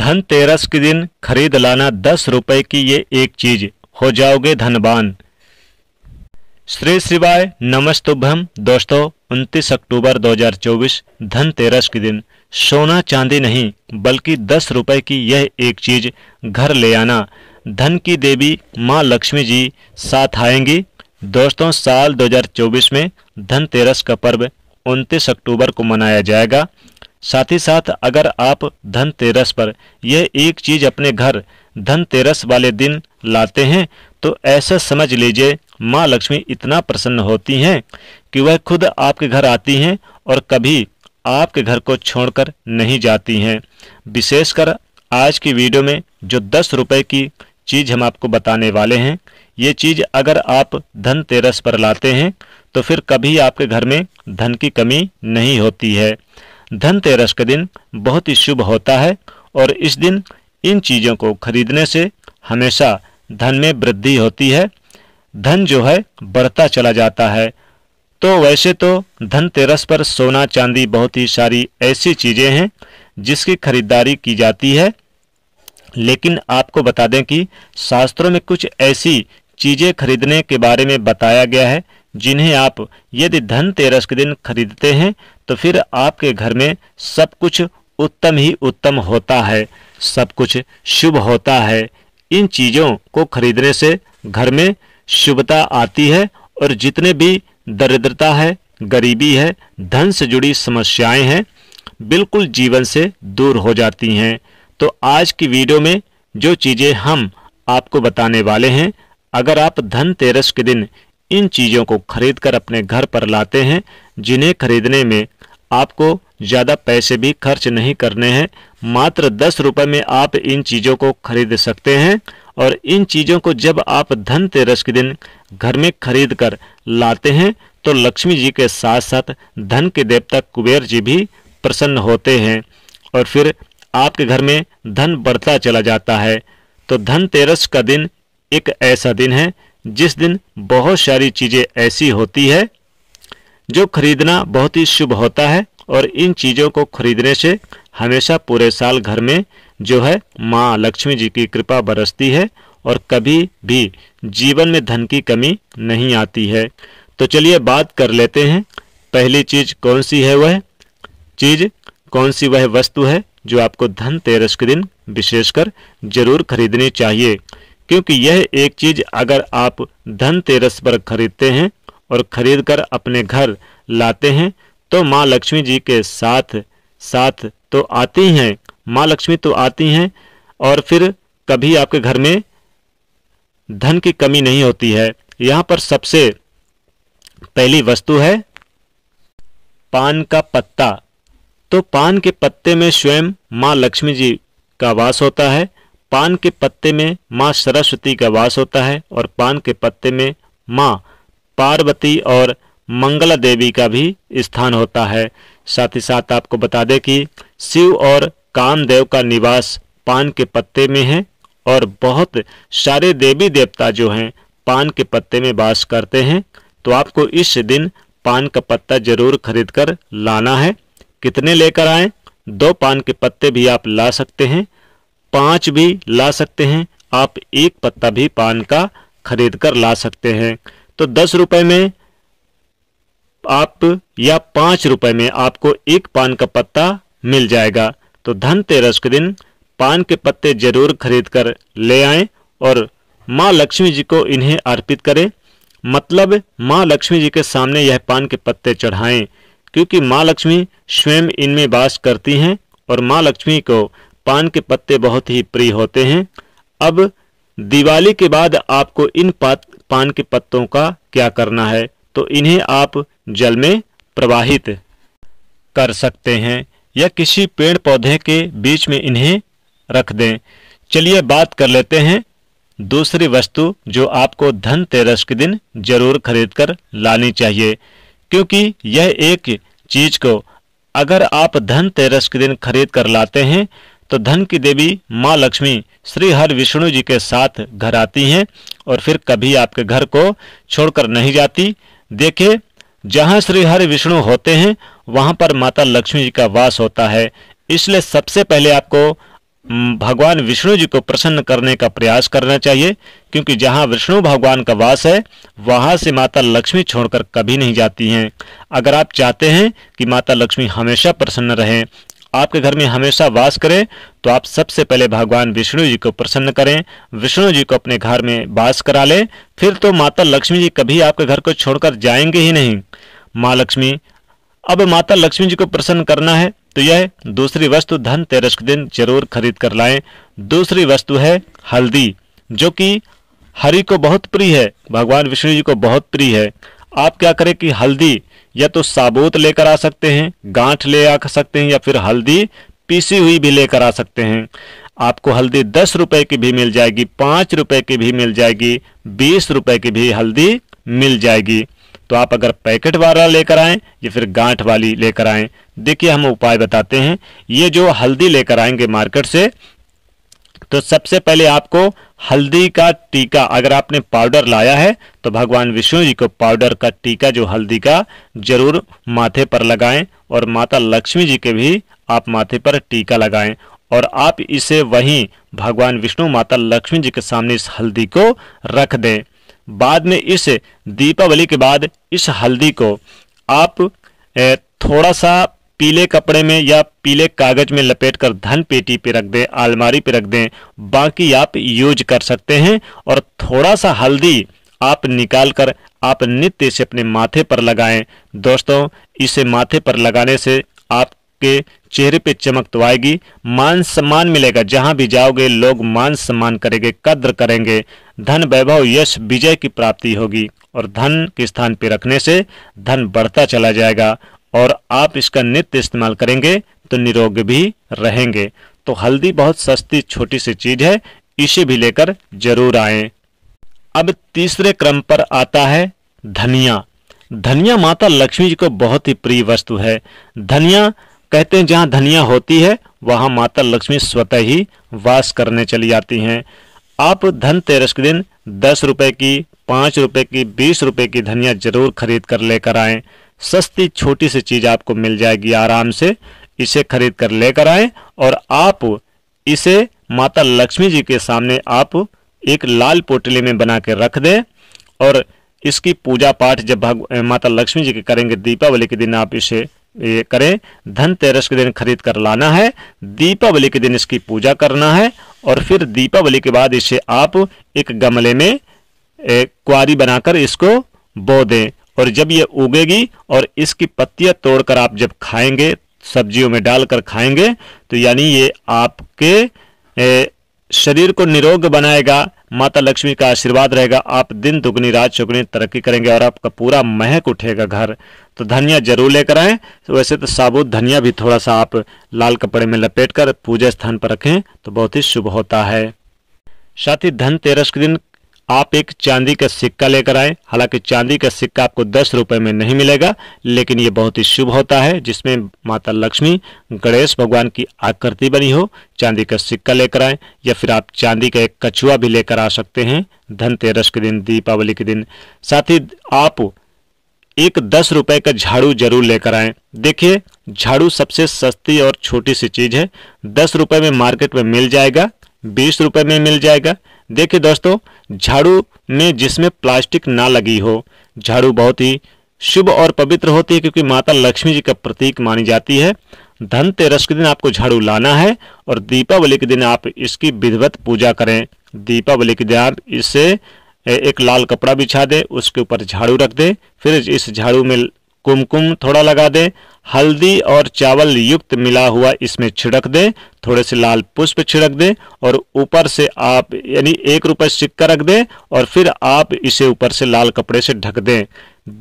धनतेरस के दिन खरीद लाना दस रुपए की ये एक चीज हो जाओगे धनबान श्री शिवाय नमस्तुभम दोस्तों उनतीस अक्टूबर 2024 धनतेरस के दिन सोना चांदी नहीं बल्कि दस रुपए की यह एक चीज घर ले आना धन की देवी माँ लक्ष्मी जी साथ आएंगी दोस्तों साल 2024 में धनतेरस का पर्व उनतीस अक्टूबर को मनाया जाएगा साथ ही साथ अगर आप धनतेरस पर यह एक चीज अपने घर धनतेरस वाले दिन लाते हैं तो ऐसा समझ लीजिए माँ लक्ष्मी इतना प्रसन्न होती हैं कि वह खुद आपके घर आती हैं और कभी आपके घर को छोड़कर नहीं जाती हैं विशेषकर आज की वीडियो में जो दस रुपये की चीज़ हम आपको बताने वाले हैं ये चीज़ अगर आप धनतेरस पर लाते हैं तो फिर कभी आपके घर में धन की कमी नहीं होती है धनतेरस के दिन बहुत ही शुभ होता है और इस दिन इन चीज़ों को खरीदने से हमेशा धन में वृद्धि होती है धन जो है बढ़ता चला जाता है तो वैसे तो धनतेरस पर सोना चांदी बहुत ही सारी ऐसी चीज़ें हैं जिसकी खरीदारी की जाती है लेकिन आपको बता दें कि शास्त्रों में कुछ ऐसी चीज़ें खरीदने के बारे में बताया गया है जिन्हें आप यदि धनतेरस के दिन खरीदते हैं तो फिर आपके घर में सब कुछ उत्तम ही उत्तम होता है सब कुछ शुभ होता है इन चीज़ों को खरीदने से घर में शुभता आती है और जितने भी दरिद्रता है गरीबी है धन से जुड़ी समस्याएं हैं बिल्कुल जीवन से दूर हो जाती हैं तो आज की वीडियो में जो चीज़ें हम आपको बताने वाले हैं अगर आप धनतेरस के दिन इन चीज़ों को खरीद कर अपने घर पर लाते हैं जिन्हें खरीदने में आपको ज़्यादा पैसे भी खर्च नहीं करने हैं मात्र दस रुपये में आप इन चीज़ों को खरीद सकते हैं और इन चीज़ों को जब आप धनतेरस के दिन घर में खरीद कर लाते हैं तो लक्ष्मी जी के साथ साथ धन के देवता कुबेर जी भी प्रसन्न होते हैं और फिर आपके घर में धन बढ़ता चला जाता है तो धनतेरस का दिन एक ऐसा दिन है जिस दिन बहुत सारी चीज़ें ऐसी होती है जो खरीदना बहुत ही शुभ होता है और इन चीज़ों को खरीदने से हमेशा पूरे साल घर में जो है माँ लक्ष्मी जी की कृपा बरसती है और कभी भी जीवन में धन की कमी नहीं आती है तो चलिए बात कर लेते हैं पहली चीज कौन सी है वह चीज कौन सी वह वस्तु है जो आपको धनतेरस के दिन विशेषकर जरूर खरीदनी चाहिए क्योंकि यह एक चीज अगर आप धनतेरस पर खरीदते हैं और खरीद कर अपने घर लाते हैं तो माँ लक्ष्मी जी के साथ साथ तो आती हैं माँ लक्ष्मी तो आती हैं और फिर कभी आपके घर में धन की कमी नहीं होती है यहाँ पर सबसे पहली वस्तु है पान का पत्ता तो पान के पत्ते में स्वयं माँ लक्ष्मी जी का वास होता है पान के पत्ते में माँ सरस्वती का वास होता है और पान के पत्ते में माँ पार्वती और मंगला देवी का भी स्थान होता है साथ ही साथ आपको बता दें कि शिव और कामदेव का निवास पान के पत्ते में है और बहुत सारे देवी देवता जो हैं पान के पत्ते में वास करते हैं तो आपको इस दिन पान का पत्ता जरूर खरीद कर लाना है कितने लेकर आए दो पान के पत्ते भी आप ला सकते हैं पांच भी ला सकते हैं आप एक पत्ता भी पान का खरीद कर ला सकते हैं तो दस रुपए में आप या पांच रुपए में आपको एक पान का पत्ता मिल जाएगा तो धनतेरस के दिन पान के पत्ते जरूर खरीद कर ले आए और माँ लक्ष्मी जी को इन्हें अर्पित करें मतलब माँ लक्ष्मी जी के सामने यह पान के पत्ते चढ़ाएं क्योंकि माँ लक्ष्मी स्वयं इनमें वास करती हैं और माँ लक्ष्मी को पान के पत्ते बहुत ही प्रिय होते हैं अब दिवाली के बाद आपको इन पात पान के पत्तों का क्या करना है तो इन्हें आप जल में प्रवाहित कर सकते हैं या किसी पेड़ पौधे के बीच में इन्हें रख दें चलिए बात कर लेते हैं दूसरी वस्तु जो आपको धनतेरस के दिन जरूर खरीद कर लानी चाहिए क्योंकि यह एक चीज को अगर आप धनतेरस के दिन खरीद कर लाते हैं तो धन की देवी माँ लक्ष्मी श्री हर विष्णु जी के साथ घर आती हैं और फिर कभी आपके घर को छोड़कर नहीं जाती देखे जहाँ श्री हर विष्णु होते हैं वहाँ पर माता लक्ष्मी जी का वास होता है इसलिए सबसे पहले आपको भगवान विष्णु जी को प्रसन्न करने का प्रयास करना चाहिए क्योंकि जहाँ विष्णु भगवान का वास है वहाँ से माता लक्ष्मी छोड़कर कभी नहीं जाती हैं अगर आप चाहते हैं कि माता लक्ष्मी हमेशा प्रसन्न रहें आपके घर में हमेशा वास करें तो आप सबसे पहले भगवान विष्णु जी को प्रसन्न करें विष्णु जी को अपने घर में वास करा लें फिर तो माता लक्ष्मी जी कभी आपके घर को छोड़कर जाएंगे ही नहीं माँ लक्ष्मी अब माता लक्ष्मी जी को प्रसन्न करना है तो यह दूसरी वस्तु धन तेरस के दिन जरूर खरीद कर लाएं दूसरी वस्तु है हल्दी जो कि हरि को बहुत प्रिय है भगवान विष्णु जी को बहुत प्रिय है आप क्या करें कि हल्दी या तो साबूत लेकर आ सकते हैं गांठ ले आ सकते हैं या फिर हल्दी पीसी हुई भी लेकर आ सकते हैं आपको हल्दी दस रुपए की भी मिल जाएगी पांच रुपए की भी मिल जाएगी बीस रुपए की भी हल्दी मिल जाएगी तो आप अगर पैकेट वाला लेकर आए या फिर गांठ वाली लेकर आए देखिए हम उपाय बताते हैं ये जो हल्दी लेकर आएंगे मार्केट से तो सबसे पहले आपको हल्दी का टीका अगर आपने पाउडर लाया है तो भगवान विष्णु जी को पाउडर का टीका जो हल्दी का जरूर माथे पर लगाएं और माता लक्ष्मी जी के भी आप माथे पर टीका लगाएं और आप इसे वहीं भगवान विष्णु माता लक्ष्मी जी के सामने इस हल्दी को रख दें बाद में इस दीपावली के बाद इस हल्दी को आप थोड़ा सा पीले कपड़े में या पीले कागज में लपेटकर धन पेटी पे रख दें आलमारी पे रख दें बाकी आप यूज कर सकते हैं और थोड़ा सा हल्दी आप निकाल कर आप नित्य से अपने माथे पर लगाएं दोस्तों इसे माथे पर लगाने से आपके चेहरे पे चमक तो आएगी मान सम्मान मिलेगा जहां भी जाओगे लोग मान सम्मान करेंगे कद्र करेंगे धन वैभव यश विजय की प्राप्ति होगी और धन के स्थान पर रखने से धन बढ़ता चला जाएगा और आप इसका नित्य इस्तेमाल करेंगे तो निरोग भी रहेंगे तो हल्दी बहुत सस्ती छोटी सी चीज है इसे भी लेकर जरूर आए अब तीसरे क्रम पर आता है धनिया धनिया माता लक्ष्मी जी को बहुत ही प्रिय वस्तु है धनिया कहते हैं जहां धनिया होती है वहां माता लक्ष्मी स्वतः ही वास करने चली आती हैं आप धनतेरस के दिन दस रुपए की पांच रुपए की बीस रुपए की धनिया जरूर खरीद कर लेकर आएं सस्ती छोटी सी चीज आपको मिल जाएगी आराम से इसे खरीद कर लेकर आए और आप इसे माता लक्ष्मी जी के सामने आप एक लाल पोटली में बना के रख दें और इसकी पूजा पाठ जब भग माता लक्ष्मी जी के करेंगे दीपावली के दिन आप इसे ये करें धनतेरस के दिन खरीद कर लाना है दीपावली के दिन इसकी पूजा करना है और फिर दीपावली के बाद इसे आप एक गमले में क्वारी बनाकर इसको बो दें और जब ये उगेगी और इसकी पत्तियां तोड़कर आप जब खाएंगे सब्जियों में डालकर खाएंगे तो यानी ये आपके ए, शरीर को निरोग बनाएगा माता लक्ष्मी का आशीर्वाद रहेगा आप दिन दुगनी रात चुगनी तरक्की करेंगे और आपका पूरा महक उठेगा घर तो धनिया जरूर लेकर आए तो वैसे तो साबुत धनिया भी थोड़ा सा आप लाल कपड़े में लपेट कर पूजा स्थान पर रखें तो बहुत ही शुभ होता है साथ ही धनतेरस के दिन आप एक चांदी का सिक्का लेकर आए हालांकि चांदी का सिक्का आपको दस रुपए में नहीं मिलेगा लेकिन ये बहुत ही शुभ होता है जिसमें माता लक्ष्मी गणेश भगवान की आकृति बनी हो चांदी का सिक्का लेकर आए या फिर आप चांदी का एक कछुआ भी लेकर आ सकते हैं धनतेरस के दिन दीपावली के दिन साथ ही आप एक दस रुपए का झाड़ू जरूर लेकर आए देखिए झाड़ू सबसे सस्ती और छोटी सी चीज़ है दस रुपये में मार्केट में मिल जाएगा बीस रुपये में मिल जाएगा देखिए दोस्तों झाड़ू में जिसमें प्लास्टिक ना लगी हो झाड़ू बहुत ही शुभ और पवित्र होती है क्योंकि माता लक्ष्मी जी का प्रतीक मानी जाती है धनतेरस के दिन आपको झाड़ू लाना है और दीपावली के दिन आप इसकी विधिवत पूजा करें दीपावली के दिन आप इसे एक लाल कपड़ा बिछा दें उसके ऊपर झाड़ू रख दें फिर इस झाड़ू में कुमकुम थोड़ा लगा दें हल्दी और चावल युक्त मिला हुआ इसमें छिड़क दें थोड़े से लाल पुष्प छिड़क दें और ऊपर से आप यानी एक रुपए सिक्का रख दें और फिर आप इसे ऊपर से लाल कपड़े से ढक दें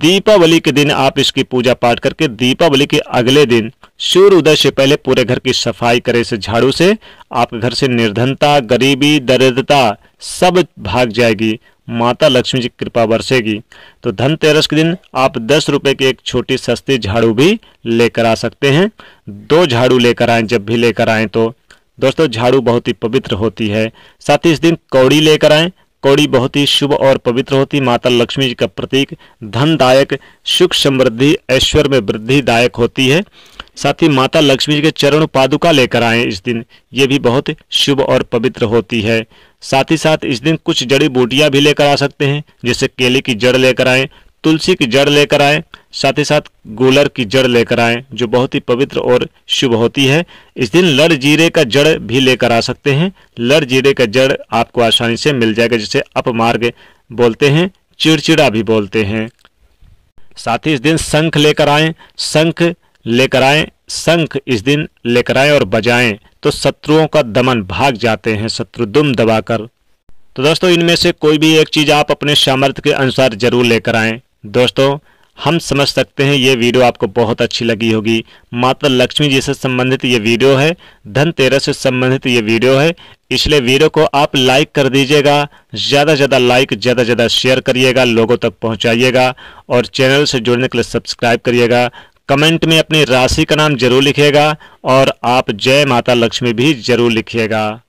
दीपावली के दिन आप इसकी पूजा पाठ करके दीपावली के अगले दिन सूर्य उदय से पहले पूरे घर की सफाई करें इसे झाड़ू से आपके घर से निर्धनता गरीबी दरिद्रता सब भाग जाएगी माता लक्ष्मी जी की कृपा बरसेगी तो धनतेरस के दिन आप दस रुपए की एक छोटी सस्ती झाड़ू भी लेकर आ सकते हैं दो झाड़ू लेकर आए जब भी लेकर आए तो दोस्तों झाड़ू बहुत ही पवित्र होती है साथ ही इस दिन कौड़ी लेकर आए कौड़ी बहुत ही शुभ और पवित्र होती माता लक्ष्मी जी का प्रतीक धनदायक सुख समृद्धि ऐश्वर्य में वृद्धि दायक होती है साथ ही माता लक्ष्मी जी के चरण पादुका लेकर आए इस दिन ये भी बहुत शुभ और पवित्र होती है साथ ही साथ इस दिन कुछ जड़ी बूटियां भी लेकर आ सकते हैं जैसे केले की जड़ लेकर आए तुलसी की जड़ लेकर आए साथ ही साथ गोलर की जड़ लेकर आए जो बहुत ही पवित्र और शुभ होती है इस दिन लड़ जीरे का जड़ भी लेकर आ सकते हैं लड़ जीरे का जड़ आपको आसानी से मिल जाएगा जिसे अपमार्ग बोलते हैं चिड़चिड़ा भी बोलते हैं साथ ही इस दिन शंख लेकर आए शंख लेकर आए शंख इस दिन लेकर आए और बजाएं तो शत्रुओं का दमन भाग जाते हैं शत्रु दुम दबाकर तो दोस्तों इनमें से कोई भी एक चीज़ आप अपने सामर्थ्य के अनुसार जरूर लेकर आए दोस्तों हम समझ सकते हैं ये वीडियो आपको बहुत अच्छी लगी होगी माता लक्ष्मी जी से संबंधित ये वीडियो है धनतेरस से संबंधित ये वीडियो है इसलिए वीडियो को आप लाइक कर दीजिएगा ज़्यादा से ज़्यादा लाइक ज़्यादा से ज़्यादा शेयर करिएगा लोगों तक पहुंचाइएगा और चैनल से जुड़ने के लिए सब्सक्राइब करिएगा कमेंट में अपनी राशि का नाम जरूर लिखिएगा और आप जय माता लक्ष्मी भी जरूर लिखिएगा